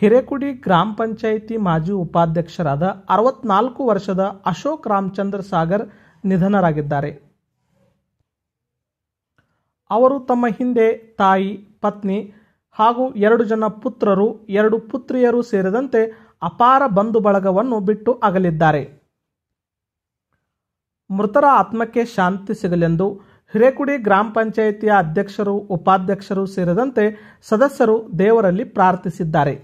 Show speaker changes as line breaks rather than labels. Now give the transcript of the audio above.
ಹಿರೇಕುಡಿ ಗ್ರಾಮ ಪಂಚಾಯಿತಿ ಮಾಜಿ ಉಪಾಧ್ಯಕ್ಷರಾದ ಅರವತ್ನಾಲ್ಕು ವರ್ಷದ ಅಶೋಕ್ ರಾಮಚಂದ್ರ ಸಾಗರ್ ನಿಧನರಾಗಿದ್ದಾರೆ ಅವರು ತಮ್ಮ ಹಿಂದೆ ತಾಯಿ ಪತ್ನಿ ಹಾಗೂ ಎರಡು ಜನ ಪುತ್ರರು ಎರಡು ಪುತ್ರಿಯರು ಸೇರಿದಂತೆ ಅಪಾರ ಬಂಧು ಬಳಗವನ್ನು ಬಿಟ್ಟು ಅಗಲಿದ್ದಾರೆ ಮೃತರ ಆತ್ಮಕ್ಕೆ ಶಾಂತಿ ಸಿಗಲೆಂದು ಹಿರೇಕುಡಿ ಗ್ರಾಮ ಪಂಚಾಯಿತಿಯ ಅಧ್ಯಕ್ಷರು ಉಪಾಧ್ಯಕ್ಷರು ಸೇರಿದಂತೆ ಸದಸ್ಯರು ದೇವರಲ್ಲಿ ಪ್ರಾರ್ಥಿಸಿದ್ದಾರೆ